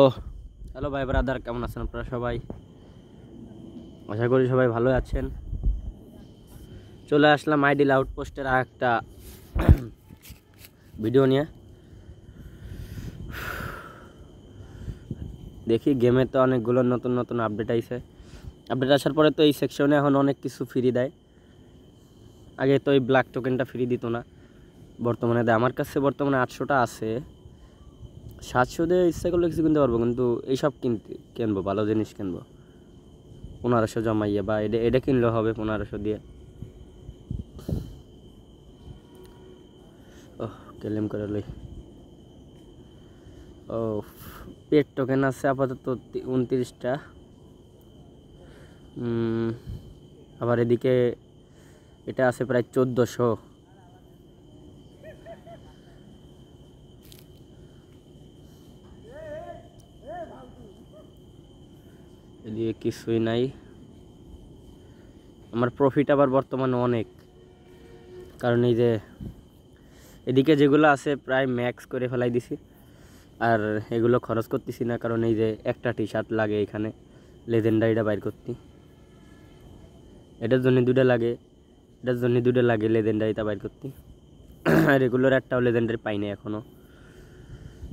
ও hello ভাই brother কেমন আছেন আপনারা সবাই আশা করি সবাই ভালো আছেন চলে আসলাম আইডিল আউটপোস্টের একটা ভিডিও নিয়ে দেখি গেমে তো অনেকগুলো নতুন নতুন আপডেট আইছে আপডেট আসার পরে তো এই সেকশনে এখন অনেক কিছু ফ্রি দেয় আগে তো এই ব্ল্যাক টোকেনটা ফ্রি দিত না বর্তমানে দেয় আমার কাছে বর্তমানে আটশোটা আছে সাতশো দিয়ে ইচ্ছা করলে কিছু কিনতে পারবো কিন্তু এইসব কিনতে কিনবো ভালো জিনিস কিনবো পনেরোশো জমাইয়া বা এটা এটা কিনলে হবে পনেরোশো দিয়ে ও কেলেম করে লই ও পেট টোকেন আছে আপাতত উনত্রিশটা আবার এদিকে এটা আছে প্রায় চোদ্দোশো দিয়ে কিছুই নাই আমার প্রফিট আবার বর্তমানে অনেক কারণ এই যে এদিকে যেগুলো আছে প্রায় ম্যাক্স করে ফেলাই দিছি আর এগুলো খরচ করতেছি না কারণ এই যে একটা টি শার্ট লাগে এখানে লেজেন্ডারিটা বাইর করতে এটার জন্য দুটো লাগে এটার জন্য দুটো লাগে লেজেন্ডারিটা বাইর করতে আর রেগুলার একটাও লেজেন্ডারি পাইনি এখনও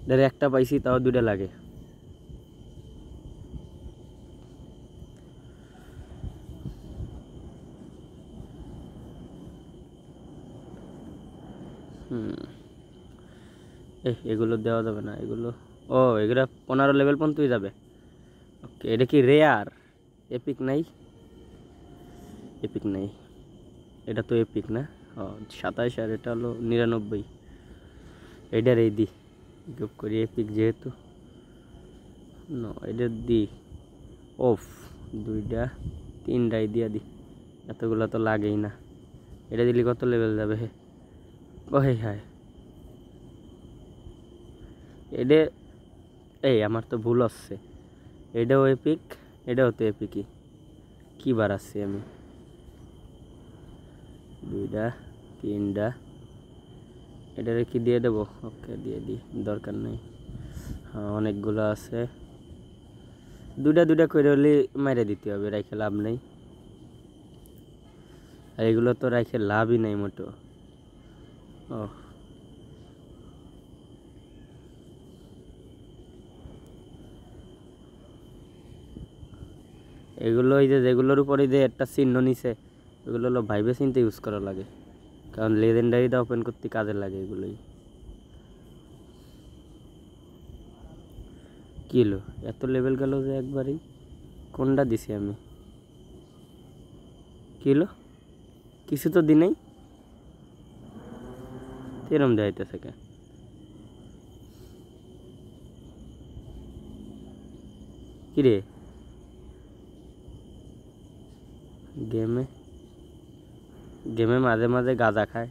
এখনও একটা পাইছি তাও দুটো লাগে এগুলো দেওয়া যাবে না এগুলো ও এগুলো পনেরো লেভেল পর্যন্তই যাবে ওকে এটা কি রেয়ার এপিক নাই এপিক নাই এটা তো এপিক না ও সাতাশ আর এটা হলো নিরানব্বই এটার এই দি গপ করি এপিক যেহেতু না এটার দি অফ দুইটা তিনটাই দিয়া দি এতগুলো তো লাগেই না এটা দিলে কত লেভেল যাবে হ্যাঁ ওহে হায় এডে এই আমার তো ভুল আসছে এটাও এপিক এটাও তো এপিকই কী বার আসছি আমি দুইটা তিনটা এটারে কি দিয়ে দেবো ওকে দিয়ে দি দরকার নেই হ্যাঁ অনেকগুলো আছে দুইটা দুইটা করে হলে মাইরে দিতে হবে রাইখে লাভ নেই আর এগুলো তো রাইখে লাভই নেই মোটো ও এগুলো এই যে যেগুলোর উপরে যে একটা চিহ্ন নিছে এগুলো হলো ভাইবে চিনতে ইউজ করা লাগে কারণ লেজেন্ডারিটা ওপেন করতে কাজে লাগে এগুলোই কিলো এত লেভেল গেল যে একবারেই কোনটা দিছি আমি কিলো কিছু তো দিনেই এরম দেখাইতেছে থাকে কিরে গেমে গেমে মাঝে মাঝে গাঁজা খায়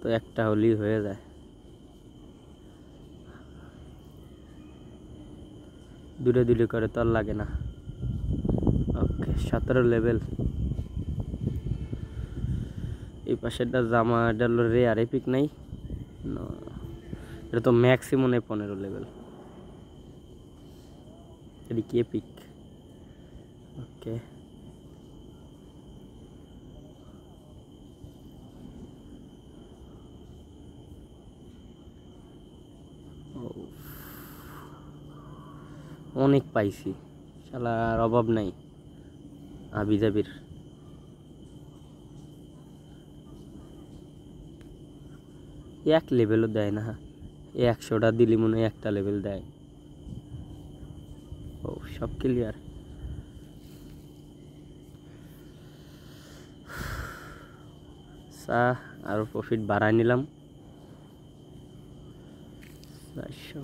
তো একটা হলি হয়ে যায় দূরে দূরে করে তো লাগে না ওকে সতেরো লেভেল এই পাশেরটা জামা এটা হলো রেয়ার এপিক নাই এটা তো ম্যাক্সিমাম এ পনেরো লেভেল এটা এপিক ওকে অনেক পাইছি শালার অভাব নাই আবিজাবির এক লেভেলও দেয় না একশোটা দিলি মনে হয় একটা লেভেল দেয় ও সব ক্লিয়ার চা আরও প্রফিট বাড়াই নিলাম চারশো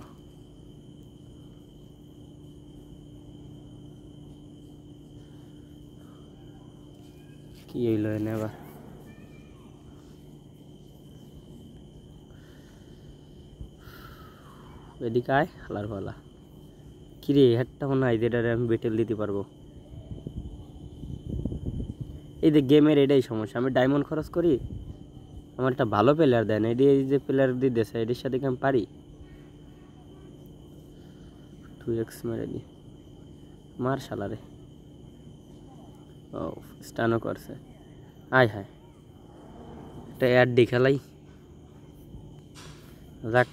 কি হইল এনে বা এদিকে আয় হালার পালা কিরে হেডটা মনে হয় যেটারে আমি বেটেল দিতে পারবো এই যে গেমের এটাই সমস্যা আমি ডায়মন্ড খরচ করি আমার একটা ভালো প্লেয়ার দেয় না এটি এই যে প্লেয়ার দিয়ে দেশে এটির সাথে কি আমি পারি টু এক্স মেরে দি মার সালারে ও স্টানও করছে আয় হায় একটা অ্যাড দেখালাই যাক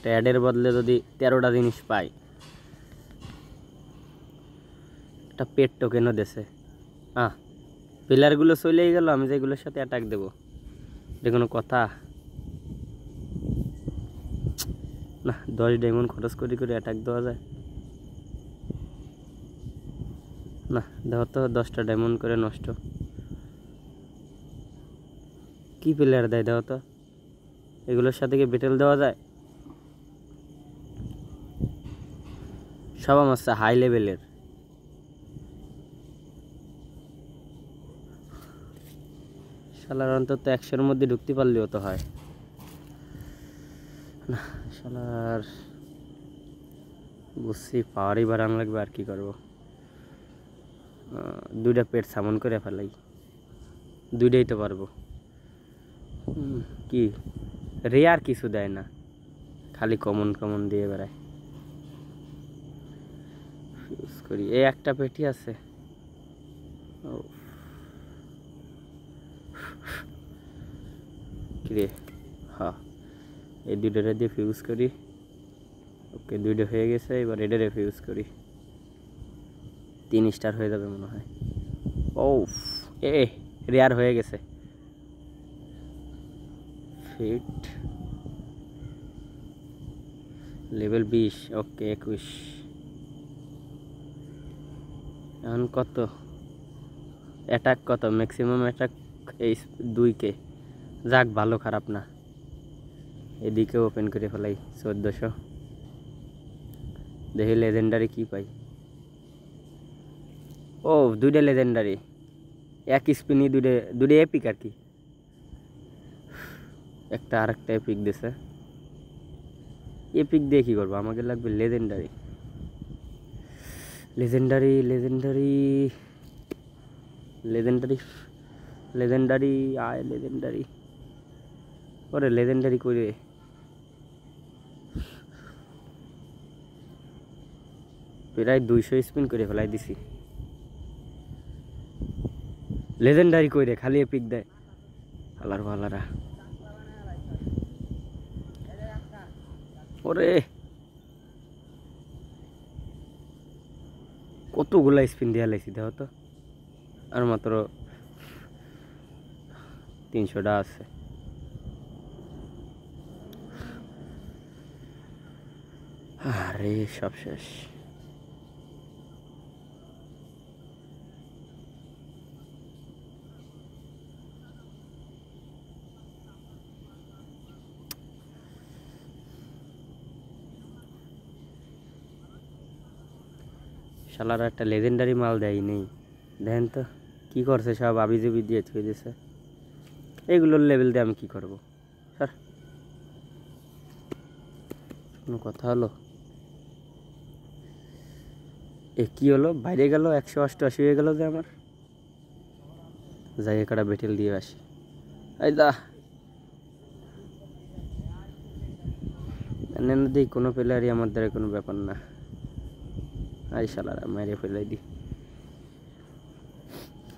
একটা অ্যাডের বদলে যদি তেরোটা জিনিস পাই একটা পেট টোকেনও দেশে আহ পিলারগুলো চলেই গেল আমি যেগুলোর সাথে অ্যাটাক দেবো এটা কোনো কথা না দশ ডেমন খরচ করে করে অ্যাটাক দেওয়া যায় না দেখো তো দশটা ডেমন করে নষ্ট কি প্লেয়ার দেয় দেওয়া তো এগুলোর সাথে কি বেটেল দেওয়া যায় সব আমার হাই লেভেলের শালার অন্তত একশোর মধ্যে ঢুকতে পারলেও তো হয় না শালার বুঝছি পাওয়ারই বাড়ানো লাগবে আর কি করবো দুইটা পেট সামন করে ফেলাই দুইটাই তো পারবো কি রেয়ার কিছু দেয় না খালি কমন কমন দিয়ে বেড়ায় করি এই একটা পেটি আছে হ্যাঁ এই দুইটা দিয়ে ফিউজ করি ওকে দুইটা হয়ে গেছে এবার এটারে ফিউজ করি তিন স্টার হয়ে যাবে মনে হয় ও এ রেয়ার হয়ে গেছে ফিট লেভেল বিশ ওকে একুশ এখন কত অ্যাটাক কত ম্যাক্সিমাম অ্যাটাক এই দুই কে যাক ভালো খারাপ না এদিকে ওপেন করে ফেলাই চোদ্দোশো দেখি লেজেন্ডারি কি পাই ও দুইটা লেজেন্ডারি এক স্পিনই দুটে দুটে এপিক আর কি একটা আরেকটা এপিক দিছে এপিক দিয়ে কী করবো আমাকে লাগবে legendary legendary legendary legendary legendary आए लेजेंडरी और लेजेंडरी कोई रे প্রায় দুইশো স্পিন করে ফেলাই দিছি লেজেন্ডারি করে খালি পিক দেয় আলার ভালারা ওরে কতগুলা স্পিন দেওয়া লাগছে দেখো তো আর মাত্র তিনশোটা আছে আরে সব শেষ শালারা একটা লেজেন্ডারি মাল দেয়নি দেন তো কী করছে সব আবিজুবি দিয়ে থুয়ে দিয়েছে এইগুলোর লেভেল দিয়ে আমি কি করব স্যার কোনো কথা হলো এ কী হলো বাইরে গেল একশো অষ্টআশি হয়ে গেল যে আমার যাই একটা বেটেল দিয়ে আসি এই দা নেন দিই কোনো প্লেয়ারই আমার দ্বারা কোনো ব্যাপার না আই শালারা মেরে ফেলাই দি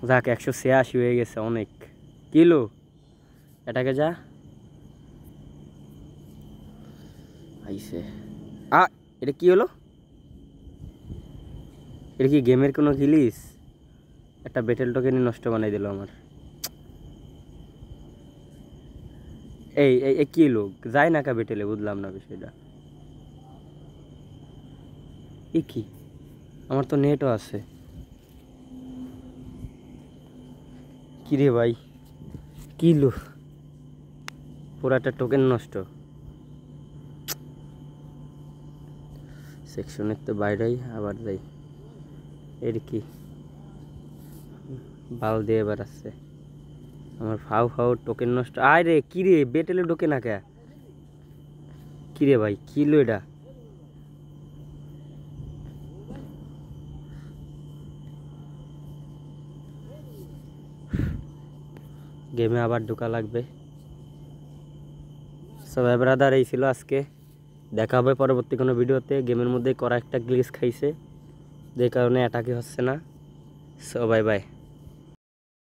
যাক একশো ছিয়াশি হয়ে গেছে অনেক কিলো এটাকে যা আইসে আ এটা কি হলো এটা কি গেমের কোনো গিলিস একটা বেটেল টোকেন নষ্ট বানাই দিল আমার এই এই কি লোক যায় না কা বেটেলে বুঝলাম না বিষয়টা এ কি আমার তো নেটও আছে কিরে ভাই পুরো পুরাটা টোকেন নষ্ট সেকশনের তো বাইরেই আবার যাই এর কি বাল দিয়ে এবার আসছে আমার ফাউ ফাউ টোকেন নষ্ট আয় রে কী রে বেটেলে ঢোকে না কে কী রে ভাই লো এটা গেমে আবার ঢোকা লাগবে সবাই ব্রাদার এই ছিল আজকে দেখা হবে পরবর্তী কোনো ভিডিওতে গেমের মধ্যে করা একটা গ্লিস খাইছে যে কারণে অ্যাটাকে হচ্ছে না সো বাই